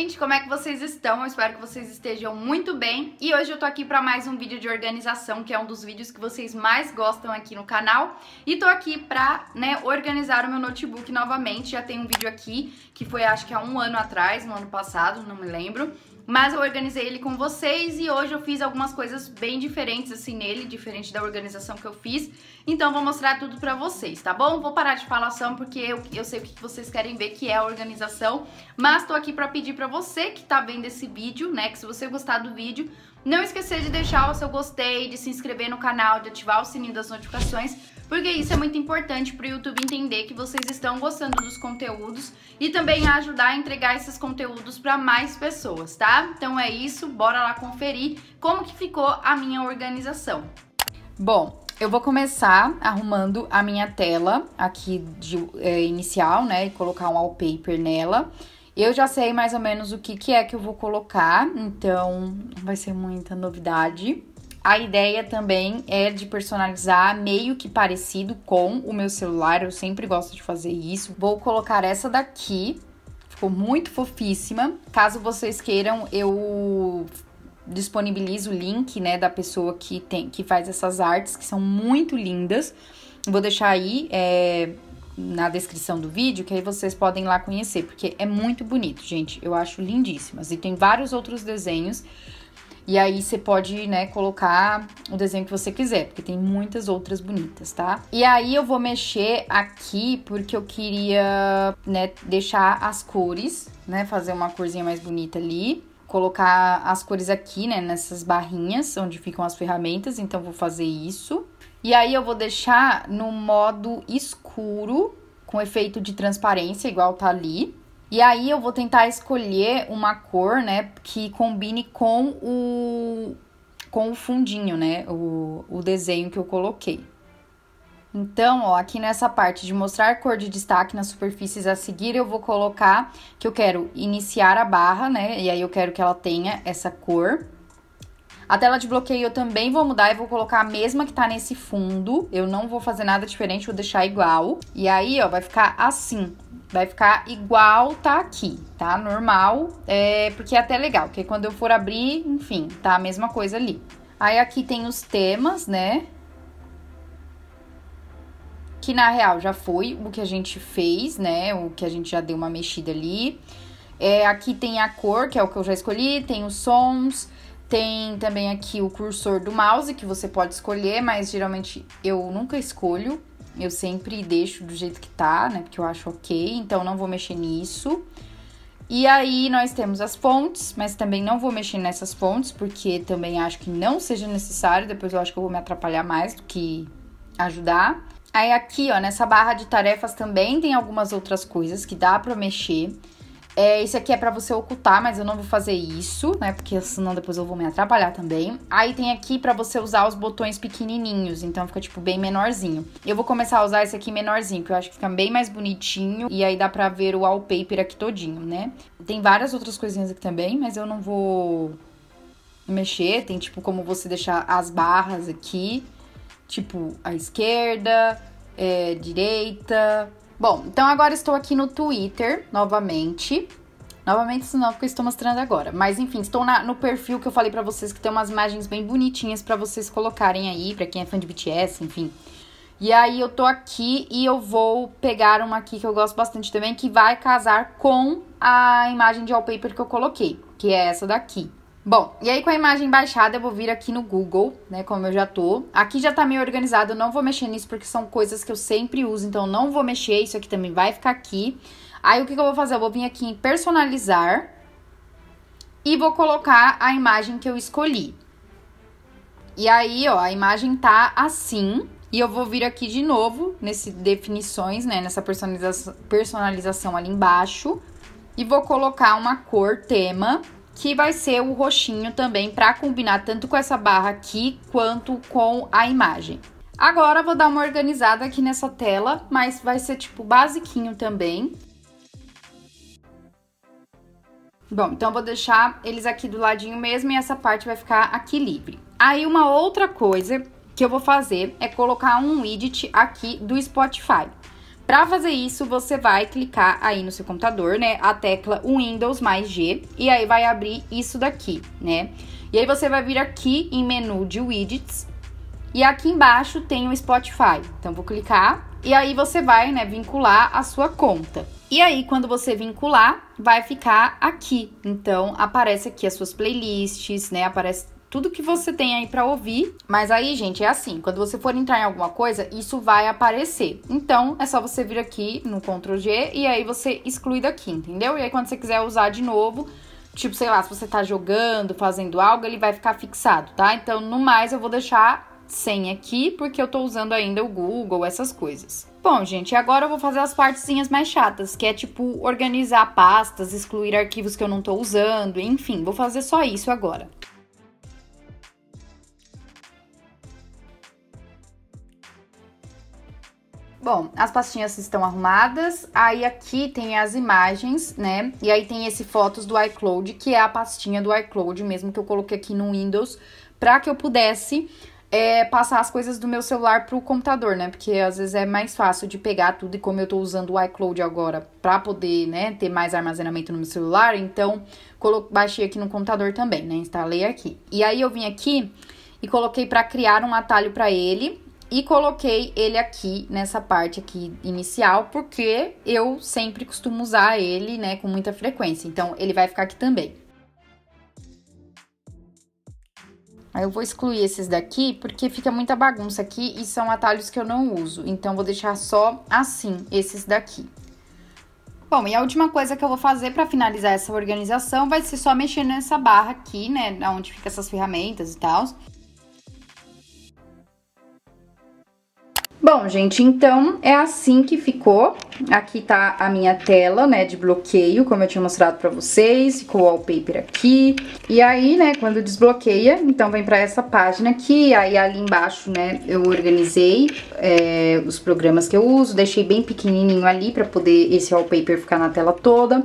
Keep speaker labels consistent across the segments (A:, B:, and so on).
A: gente, como é que vocês estão? Eu espero que vocês estejam muito bem. E hoje eu tô aqui para mais um vídeo de organização, que é um dos vídeos que vocês mais gostam aqui no canal. E tô aqui pra, né, organizar o meu notebook novamente. Já tem um vídeo aqui, que foi acho que há um ano atrás, no ano passado, não me lembro mas eu organizei ele com vocês e hoje eu fiz algumas coisas bem diferentes assim nele, diferente da organização que eu fiz. Então vou mostrar tudo pra vocês, tá bom? Vou parar de falação porque eu, eu sei o que vocês querem ver que é a organização, mas tô aqui pra pedir pra você que tá vendo esse vídeo, né, que se você gostar do vídeo, não esquecer de deixar o seu gostei, de se inscrever no canal, de ativar o sininho das notificações, porque isso é muito importante para o YouTube entender que vocês estão gostando dos conteúdos e também ajudar a entregar esses conteúdos para mais pessoas, tá? Então é isso, bora lá conferir como que ficou a minha organização. Bom, eu vou começar arrumando a minha tela aqui de, é, inicial, né? E colocar um wallpaper nela. Eu já sei mais ou menos o que, que é que eu vou colocar, então vai ser muita novidade. A ideia também é de personalizar meio que parecido com o meu celular, eu sempre gosto de fazer isso. Vou colocar essa daqui, ficou muito fofíssima. Caso vocês queiram, eu disponibilizo o link, né, da pessoa que tem que faz essas artes, que são muito lindas. Vou deixar aí é, na descrição do vídeo, que aí vocês podem lá conhecer, porque é muito bonito, gente. Eu acho lindíssimas. E tem vários outros desenhos. E aí você pode, né, colocar o desenho que você quiser, porque tem muitas outras bonitas, tá? E aí eu vou mexer aqui porque eu queria, né, deixar as cores, né, fazer uma corzinha mais bonita ali. Colocar as cores aqui, né, nessas barrinhas onde ficam as ferramentas, então vou fazer isso. E aí eu vou deixar no modo escuro, com efeito de transparência, igual tá ali. E aí eu vou tentar escolher uma cor, né, que combine com o com o fundinho, né, o, o desenho que eu coloquei. Então, ó, aqui nessa parte de mostrar cor de destaque nas superfícies a seguir, eu vou colocar que eu quero iniciar a barra, né, e aí eu quero que ela tenha essa cor. A tela de bloqueio eu também vou mudar e vou colocar a mesma que tá nesse fundo. Eu não vou fazer nada diferente, vou deixar igual. E aí, ó, vai ficar assim. Vai ficar igual tá aqui, tá? Normal, é, porque é até legal, porque quando eu for abrir, enfim, tá a mesma coisa ali. Aí aqui tem os temas, né? Que na real já foi o que a gente fez, né? O que a gente já deu uma mexida ali. É, aqui tem a cor, que é o que eu já escolhi, tem os sons, tem também aqui o cursor do mouse que você pode escolher, mas geralmente eu nunca escolho. Eu sempre deixo do jeito que tá, né? Porque eu acho ok, então não vou mexer nisso. E aí nós temos as fontes, mas também não vou mexer nessas fontes, porque também acho que não seja necessário, depois eu acho que eu vou me atrapalhar mais do que ajudar. Aí aqui, ó, nessa barra de tarefas também tem algumas outras coisas que dá para mexer. É, esse aqui é para você ocultar, mas eu não vou fazer isso, né? Porque senão depois eu vou me atrapalhar também. Aí tem aqui para você usar os botões pequenininhos, então fica tipo bem menorzinho. Eu vou começar a usar esse aqui menorzinho, que eu acho que fica bem mais bonitinho e aí dá pra ver o wallpaper aqui todinho, né? Tem várias outras coisinhas aqui também, mas eu não vou mexer. Tem tipo como você deixar as barras aqui, tipo a esquerda, é, direita, Bom, então agora estou aqui no Twitter novamente. Novamente, isso não, é que eu estou mostrando agora. Mas enfim, estou na, no perfil que eu falei para vocês que tem umas imagens bem bonitinhas para vocês colocarem aí, para quem é fã de BTS, enfim. E aí eu tô aqui e eu vou pegar uma aqui que eu gosto bastante também, que vai casar com a imagem de wallpaper que eu coloquei, que é essa daqui. Bom, e aí com a imagem baixada eu vou vir aqui no Google, né, como eu já tô. Aqui já tá meio organizado, eu não vou mexer nisso porque são coisas que eu sempre uso, então não vou mexer, isso aqui também vai ficar aqui. Aí o que, que eu vou fazer? Eu vou vir aqui em personalizar e vou colocar a imagem que eu escolhi. E aí, ó, a imagem tá assim, e eu vou vir aqui de novo nesse definições, né, nessa personalização ali embaixo e vou colocar uma cor tema que vai ser o roxinho também para combinar tanto com essa barra aqui quanto com a imagem. Agora vou dar uma organizada aqui nessa tela, mas vai ser tipo basiquinho também. Bom, então vou deixar eles aqui do ladinho mesmo e essa parte vai ficar aqui livre. Aí uma outra coisa que eu vou fazer é colocar um widget aqui do Spotify. Para fazer isso, você vai clicar aí no seu computador, né, a tecla Windows mais G, e aí vai abrir isso daqui, né? E aí você vai vir aqui em menu de widgets, e aqui embaixo tem o Spotify. Então vou clicar e aí você vai, né, vincular a sua conta. E aí quando você vincular, vai ficar aqui. Então aparece aqui as suas playlists, né? Aparece tudo que você tem aí para ouvir. Mas aí, gente, é assim, quando você for entrar em alguma coisa, isso vai aparecer. Então, é só você vir aqui no Ctrl G e aí você exclui daqui, entendeu? E aí quando você quiser usar de novo, tipo, sei lá, se você tá jogando, fazendo algo, ele vai ficar fixado, tá? Então, no mais, eu vou deixar sem aqui, porque eu tô usando ainda o Google, essas coisas. Bom, gente, agora eu vou fazer as partezinhas mais chatas, que é tipo organizar pastas, excluir arquivos que eu não tô usando, enfim, vou fazer só isso agora. Bom, as pastinhas estão arrumadas, aí aqui tem as imagens, né? E aí tem esse fotos do iCloud, que é a pastinha do iCloud mesmo que eu coloquei aqui no Windows, para que eu pudesse é, passar as coisas do meu celular pro computador, né? Porque às vezes é mais fácil de pegar tudo e como eu tô usando o iCloud agora para poder, né, ter mais armazenamento no meu celular, então baixei aqui no computador também, né? Instalei aqui. E aí eu vim aqui e coloquei para criar um atalho para ele, e coloquei ele aqui nessa parte aqui inicial, porque eu sempre costumo usar ele, né, com muita frequência. Então, ele vai ficar aqui também. Aí eu vou excluir esses daqui, porque fica muita bagunça aqui e são atalhos que eu não uso. Então, vou deixar só assim, esses daqui. Bom, e a última coisa que eu vou fazer para finalizar essa organização vai ser só mexer nessa barra aqui, né, onde fica essas ferramentas e tal. Bom, gente, então é assim que ficou. Aqui tá a minha tela, né, de bloqueio, como eu tinha mostrado pra vocês. Ficou o wallpaper aqui. E aí, né, quando desbloqueia, então vem pra essa página aqui. Aí ali embaixo, né, eu organizei é, os programas que eu uso. Deixei bem pequenininho ali pra poder esse wallpaper ficar na tela toda.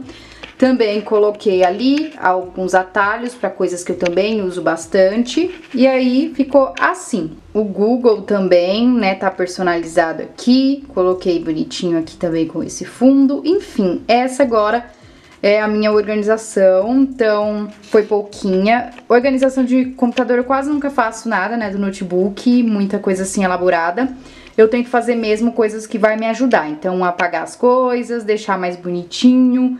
A: Também coloquei ali alguns atalhos para coisas que eu também uso bastante. E aí ficou assim. O Google também, né, tá personalizado aqui. Coloquei bonitinho aqui também com esse fundo. Enfim, essa agora é a minha organização, então foi pouquinha. Organização de computador eu quase nunca faço nada, né, do notebook, muita coisa assim elaborada. Eu tento fazer mesmo coisas que vai me ajudar, então apagar as coisas, deixar mais bonitinho,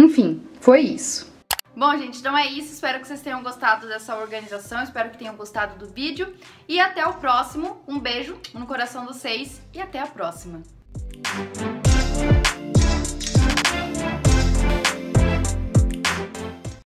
A: enfim, foi isso. Bom, gente, então é isso. Espero que vocês tenham gostado dessa organização, espero que tenham gostado do vídeo. E até o próximo. Um beijo no coração dos seis e até a próxima.